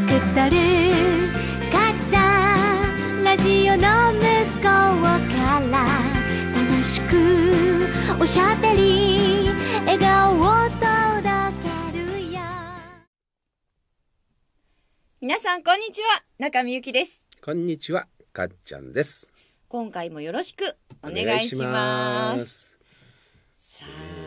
たくだるかっちゃんラジオの向こうから楽しくおしゃべり笑顔を届けるよなさんこんにちは中見ゆきですこんにちはかっちゃんです今回もよろしくお願いしますさあ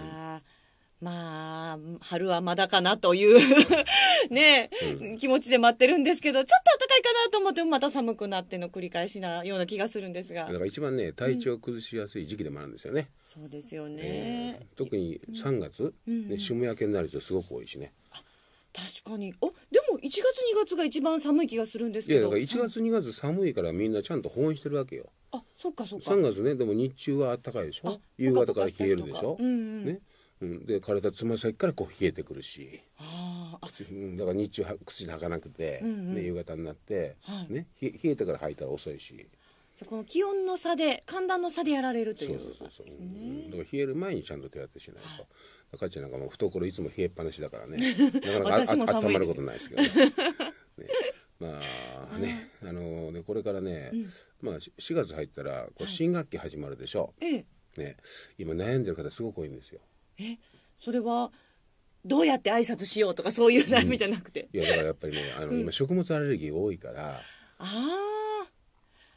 まあ、春はまだかなという ね、うん、気持ちで待ってるんですけど、ちょっと暖かいかなと思ってもまた寒くなっての繰り返しなような気がするんですが。だから一番ね、体調崩しやすい時期でもあるんですよね。うん、そうですよね、えー、特に3月、うん、ね、春明けになるとすごく多いしね。確かに。お、でも1月2月が一番寒い気がするんですけど。いや、だから1月2月寒いからみんなちゃんと保温してるわけよ。あ、そっかそっか。3月ね、でも日中は暖かいでしょ。夕方から冷えるでしょ。うんうん、ね。うん、で体つま先からこう冷えてくるしああだから日中は口吐かなくて、うんうん、で夕方になって、はい、ね、冷えてから吐いたら遅いしじゃこの気温の差で寒暖の差でやられるというそうそうそうそう、ね、だから冷える前にちゃんと手当てしないと、はい、赤ちゃんなんかもう懐いつも冷えっぱなしだからね なかなかああ温まることないですけどね ねまあね、あのー、ねこれからね、うん、まあ4月入ったらこう新学期始まるでしょう、はい、ね今悩んでる方すごく多いんですよ。えそれはどうやって挨拶しようとかそういう悩みじゃなくて、うん、いやだからやっぱりねあの、うん、今食物アレルギー多いからああ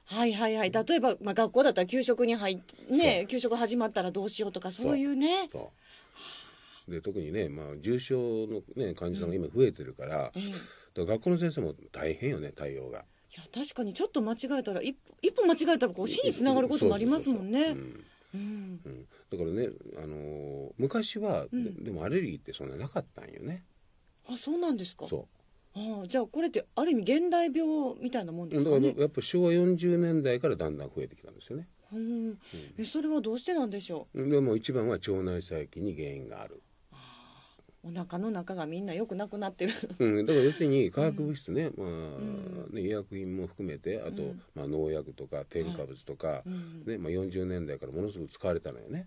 はいはいはい例えば、まあ、学校だったら給食に入ね給食始まったらどうしようとかそういうねで特にね、まあ、重症の、ね、患者さんが今増えてるからうん、から学校の先生も大変よね対応がいや確かにちょっと間違えたら一歩間違えたらこう死につながることもありますもんね。そうそうそううん、うん、だからね、あのー、昔は、うん、でもアレルギーってそんななかったんよねあそうなんですかそうああじゃあこれってある意味現代病みたいなもんですか、ね、だからやっぱ昭和40年代からだんだん増えてきたんですよねうん、うん、それはどうしてなんでしょうでも一番は腸内細菌に原因があるお腹の中がみんなよくなくなってる、うん、だから要するに化学物質ね、まあ、ね医薬品も含めてあと、まあ、農薬とか添加物とか、ねまあ、40年代からものすごく使われたのよね、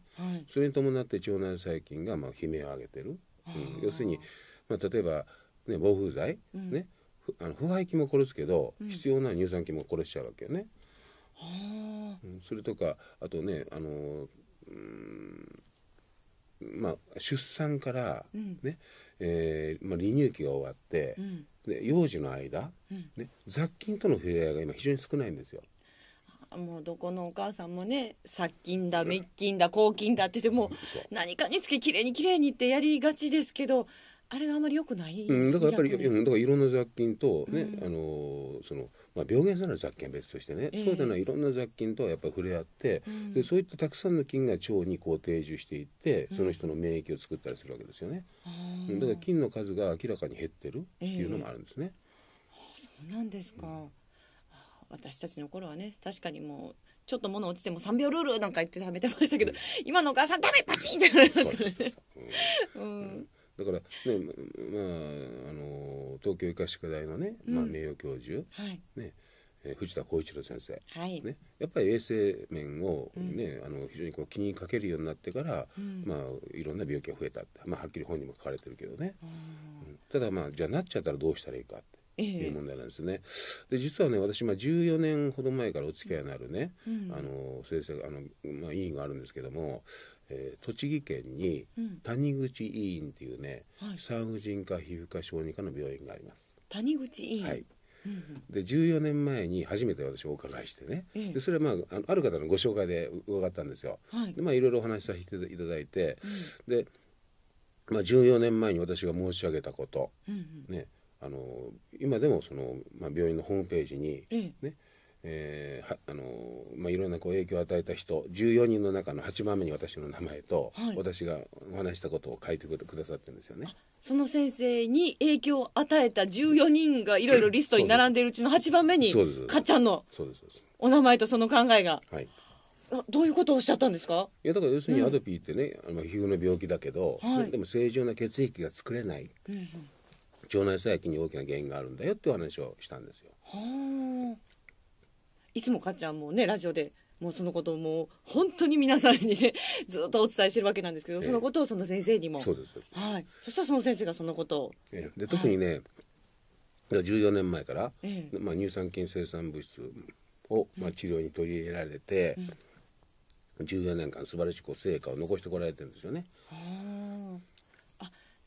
それに伴って腸内細菌がまあ悲鳴を上げてる、うん、要するに、まあ、例えば、ね、防風剤、ねあの腐敗菌も殺すけど、必要な乳酸菌も殺しちゃうわけよね、それとかあとねあのうんまあ、出産からね、ね、うん、えー、まあ、離乳期が終わって、うん、で幼児の間、うん、ね、雑菌との触れ合いが今非常に少ないんですよ。もうどこのお母さんもね殺菌だ滅菌だ抗菌だって言ても何かにつけきれいにきれいにってやりがちですけどあれがあまりよくない、うん、だからやっぱりいろんな雑菌とね、あのそのまあ、病原性の雑菌は別としてね、えー、そうでないいろんな雑菌とはやっぱり触れ合って、うん、でそういったたくさんの菌が腸にこう定住していってその人の免疫を作ったりするわけですよね、うん、だから菌の数が明らかに減ってるっていうのもあるんですね。えー、そうなんですか、うん、私たちの頃はね確かにもうちょっと物落ちても3秒ルールなんか言って食べてましたけど、今のお母さん食べパチンってなりますからね。だからねまああの東京医科歯科大のね、まあ、名誉教授、はいねえー、藤田浩一郎先生、はいね、やっぱり衛生面をね、うん、あの非常にこう気にかけるようになってから、うん、まあ、いろんな病気が増えたまあ、はっきり本にも書かれてるけどね、うん、ただまあじゃあなっちゃったらどうしたらいいかってっていう問題なんですよね。えー、で実はね私、まあ、14年ほど前からお付き合いのあるね、うん、あの先生あの、まあ、委員があるんですけども、えー、栃木県に谷口医院っていうね、うんはい、産婦人科皮膚科小児科の病院があります。谷口医院、はいで14年前に初めて私お伺いしてね、ええ、でそれは、まあ、ある方のご紹介で伺ったんですよ。はい、でまあいろいろお話しさせていただいて、うん、で、まあ、14年前に私が申し上げたこと、うんうん、ね、あの今でもその、まあ、病院のホームページにね、えー、はあのまあ、いろんなこう影響を与えた人14人の中の8番目に私の名前と、はい、私がお話したことを書いてくださってるんですよねその先生に影響を与えた14人がいろいろリストに並んでいるうちの8番目に、かっちゃんのお名前とその考えが。はいどういうことをおっしゃったんですかいやだから要するにアドピーってね、うん、皮膚の病気だけど、はい、でも正常な血液が作れない、うんうん腸内細菌に大きな原因があるんだよっていう話をしたんですよ。いつもかっちゃんもねラジオでもうそのこともう本当に皆さんにね ずっとお伝えしてるわけなんですけど、えー、そのことをその先生にもそうですはい、そしたらその先生がそのことを、えー、で特にね、はい、14年前から、えー、まあ、乳酸菌生産物質を、まあ、治療に取り入れられて、うん、14年間素晴らしく成果を残してこられてるんですよね。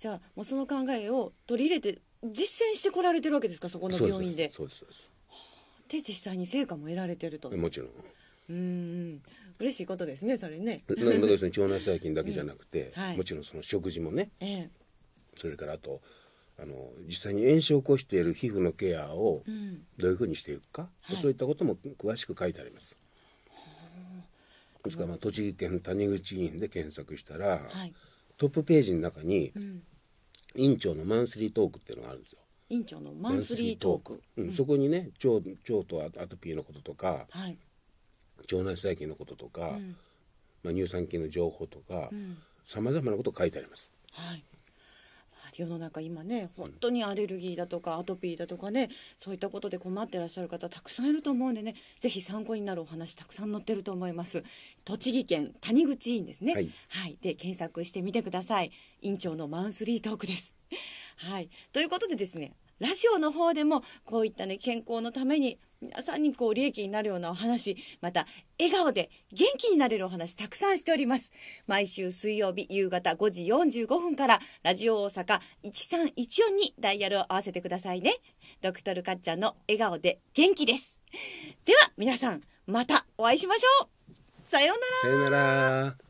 じゃあもうその考えを取り入れて実践してこられてるわけですかそこの病院でそうですそうですで実際に成果も得られてるともちろんうん嬉しいことですねそれねだからで腸内細菌だけじゃなくて、うんはい、もちろんその食事もね、ええ、それからあとあの実際に炎症を起こしている皮膚のケアをどういうふうにしていくか、うんはい、そういったことも詳しく書いてあります。ですから、まあ、栃木県谷口議員で検索したら、はい、トップページの中に、うん、院長のマンスリートークっていうのがあるんですよ。院長のマンスリートーク。そこにね腸腸とアトピーのこととか、はい、腸内細菌のこととか、うん、まあ、乳酸菌の情報とかさまざまなこと書いてあります。はい、世の中今ね本当にアレルギーだとかアトピーだとかねそういったことで困ってらっしゃる方たくさんいると思うんでねぜひ参考になるお話たくさん載ってると思います栃木県谷口委員ですね、はい、はい、で検索してみてください院長のマンスリートークですはいということでですねラジオの方でもこういったね健康のために皆さんにこう利益になるようなお話、また笑顔で元気になれるお話たくさんしております。毎週水曜日夕方5時45分からラジオ大阪1314にダイヤルを合わせてくださいね。ドクトルかっちゃんの笑顔で元気です。では皆さんまたお会いしましょう。さようなら。さようなら。